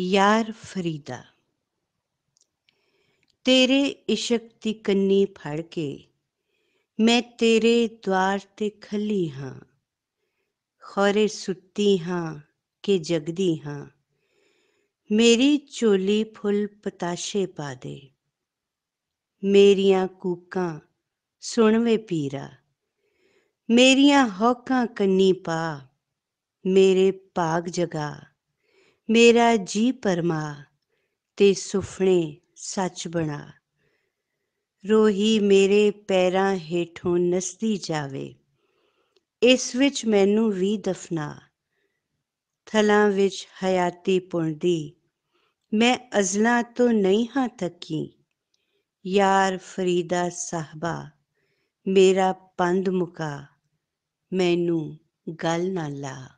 ਯਾਰ ਫਰੀਦਾ ਤੇਰੇ ਇਸ਼ਕ ਦੀ ਕੰਨੀ ਫੜ ਕੇ ਮੈਂ ਤੇਰੇ ਦਵਾਰ ਤੇ ਖੱਲੀ ਹਾਂ ਖੋਰੇ ਸੁੱਤੀ ਹਾਂ ਕਿ ਜਗਦੀ ਹਾਂ ਮੇਰੀ ਚੋਲੀ ਫੁੱਲ ਪਤਾਸ਼ੇ ਪਾ ਦੇ ਮੇਰੀਆਂ ਕੂਕਾਂ ਸੁਣਵੇ ਪੀਰਾ ਮੇਰੀਆਂ ਹੌਕਾਂ ਕੰਨੀ ਪਾ ਮੇਰੇ ਬਾਗ ਜਗਾ ਮੇਰਾ ਜੀ ਪਰਮਾ ਤੇ ਸੁਫਣੇ ਸੱਚ ਬਣਾ ਰੋਹੀ ਮੇਰੇ ਪੈਰਾਂ ਹੇਠੋਂ ਨਸਦੀ ਜਾਵੇ ਇਸ ਵਿੱਚ ਮੈਨੂੰ ਵੀ ਦਫਨਾ ਥਲਾਂ ਵਿੱਚ ਹਯਾਤੀ ਪੁੰਦੀ ਮੈਂ ਅਜ਼ਲਾ ਤੋਂ ਨਹੀਂ ਹਾਂ ਤੱਕੀ ਯਾਰ ਫਰੀਦਾ ਸਾਹਿਬਾ ਮੇਰਾ ਪੰਦ ਮੁਕਾ ਮੈਨੂੰ ਗੱਲ ਨਾ ਲਾ